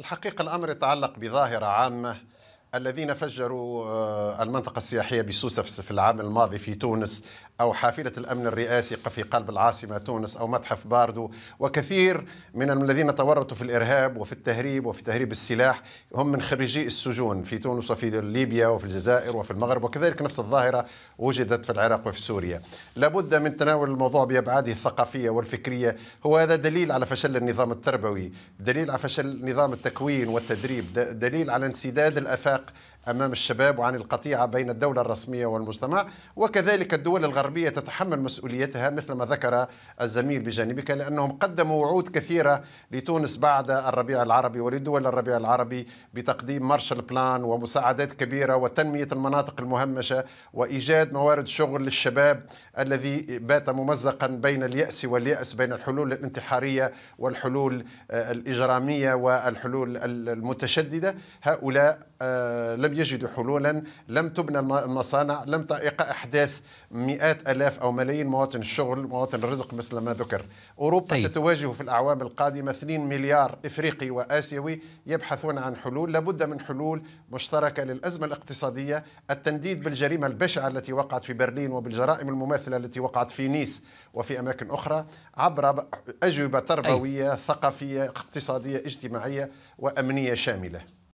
الحقيقة الأمر يتعلق بظاهرة عامة الذين فجروا آه، المنطقة السياحية بسوسة في العام الماضي في تونس أو حافلة الأمن الرئاسي في قلب العاصمة تونس أو متحف باردو وكثير من الذين تورطوا في الإرهاب وفي التهريب وفي تهريب السلاح هم من خريجي السجون في تونس وفي ليبيا وفي الجزائر وفي المغرب وكذلك نفس الظاهرة وجدت في العراق وفي سوريا لابد من تناول الموضوع بأبعاده الثقافية والفكرية هو هذا دليل على فشل النظام التربوي دليل على فشل نظام التكوين والتدريب دليل على انسداد الأفاق أمام الشباب وعن القطيعة بين الدولة الرسمية والمجتمع وكذلك الدول الغربية تتحمل مسؤوليتها مثل ما ذكر الزميل بجانبك لأنهم قدموا وعود كثيرة لتونس بعد الربيع العربي ولدول الربيع العربي بتقديم مارشال بلان ومساعدات كبيرة وتنمية المناطق المهمشة وإيجاد موارد شغل للشباب الذي بات ممزقا بين اليأس واليأس بين الحلول الانتحارية والحلول الإجرامية والحلول المتشددة هؤلاء آه، لم لم يجدوا حلولا لم تبنى المصانع لم تعيق أحداث مئات ألاف أو ملايين مواطن الشغل مواطن الرزق مثل ما ذكر أوروبا طيب. ستواجه في الأعوام القادمة 2 مليار إفريقي وآسيوي يبحثون عن حلول لابد من حلول مشتركة للأزمة الاقتصادية التنديد بالجريمة البشعة التي وقعت في برلين وبالجرائم المماثلة التي وقعت في نيس وفي أماكن أخرى عبر أجوبة تربوية أي. ثقافية اقتصادية اجتماعية وأمنية شاملة